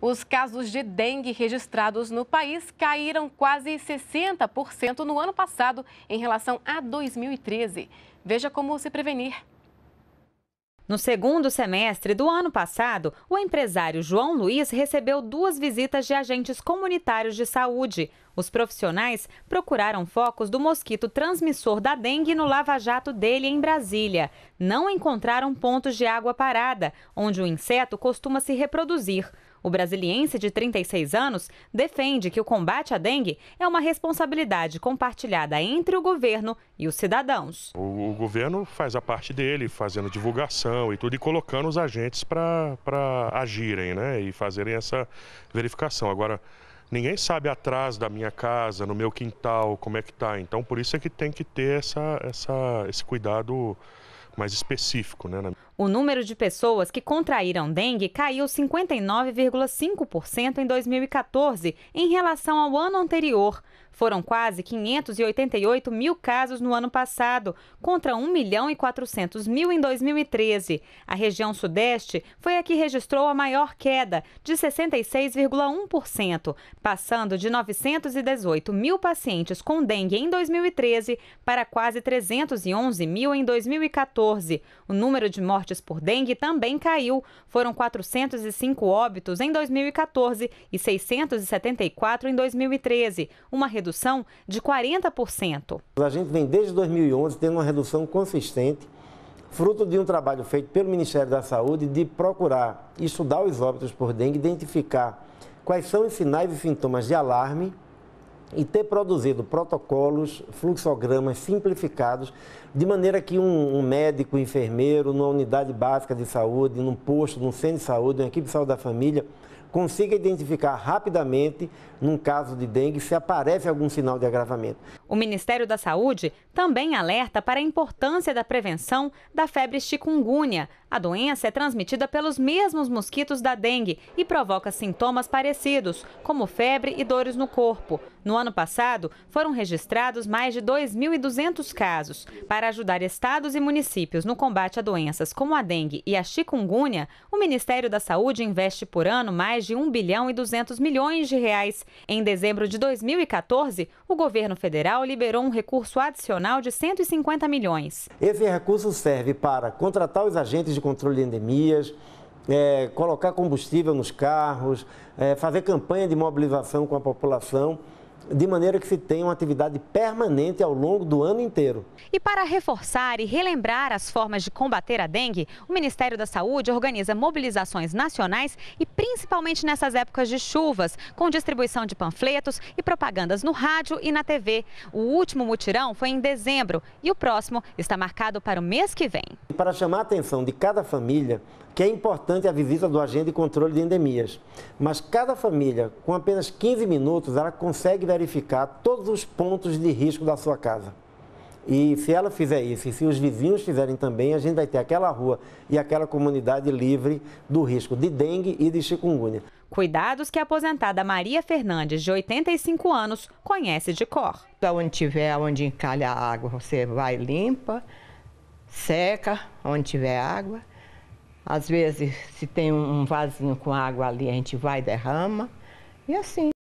Os casos de dengue registrados no país caíram quase 60% no ano passado em relação a 2013. Veja como se prevenir. No segundo semestre do ano passado, o empresário João Luiz recebeu duas visitas de agentes comunitários de saúde. Os profissionais procuraram focos do mosquito transmissor da dengue no lava-jato dele em Brasília. Não encontraram pontos de água parada, onde o inseto costuma se reproduzir. O brasiliense de 36 anos defende que o combate à dengue é uma responsabilidade compartilhada entre o governo e os cidadãos. O, o governo faz a parte dele, fazendo divulgação e tudo, e colocando os agentes para agirem né, e fazerem essa verificação. Agora, ninguém sabe atrás da minha casa, no meu quintal, como é que está. Então, por isso é que tem que ter essa, essa, esse cuidado mais específico. Né? O número de pessoas que contraíram dengue caiu 59,5% em 2014 em relação ao ano anterior. Foram quase 588 mil casos no ano passado, contra 1 milhão e 400 mil em 2013. A região Sudeste foi a que registrou a maior queda, de 66,1%, passando de 918 mil pacientes com dengue em 2013 para quase 311 mil em 2014. O número de mortes por dengue também caiu. Foram 405 óbitos em 2014 e 674 em 2013, uma redução redução de 40%. A gente vem desde 2011 tendo uma redução consistente, fruto de um trabalho feito pelo Ministério da Saúde de procurar estudar os óbitos por dengue, identificar quais são os sinais e sintomas de alarme e ter produzido protocolos, fluxogramas simplificados, de maneira que um, um, médico, enfermeiro, numa unidade básica de saúde, num posto, num centro de saúde, uma equipe de saúde da família, consiga identificar rapidamente, num caso de dengue, se aparece algum sinal de agravamento. O Ministério da Saúde também alerta para a importância da prevenção da febre chikungunya. A doença é transmitida pelos mesmos mosquitos da dengue e provoca sintomas parecidos, como febre e dores no corpo. No ano passado, foram registrados mais de 2.200 casos. Para ajudar estados e municípios no combate a doenças como a dengue e a chikungunya, o Ministério da Saúde investe por ano mais de 1 bilhão e 200 milhões de reais. Em dezembro de 2014, o governo federal Federal liberou um recurso adicional de 150 milhões. Esse recurso serve para contratar os agentes de controle de endemias, é, colocar combustível nos carros, é, fazer campanha de mobilização com a população de maneira que se tenha uma atividade permanente ao longo do ano inteiro. E para reforçar e relembrar as formas de combater a dengue, o Ministério da Saúde organiza mobilizações nacionais e principalmente nessas épocas de chuvas, com distribuição de panfletos e propagandas no rádio e na TV. O último mutirão foi em dezembro e o próximo está marcado para o mês que vem. Para chamar a atenção de cada família, que é importante a visita do agente de controle de endemias. Mas cada família, com apenas 15 minutos, ela consegue verificar todos os pontos de risco da sua casa. E se ela fizer isso, e se os vizinhos fizerem também, a gente vai ter aquela rua e aquela comunidade livre do risco de dengue e de chikungunya. Cuidados que a aposentada Maria Fernandes, de 85 anos, conhece de cor. Onde tiver, onde encalha a água, você vai limpa, seca, onde tiver água às vezes, se tem um vasinho com água ali, a gente vai e derrama. E assim.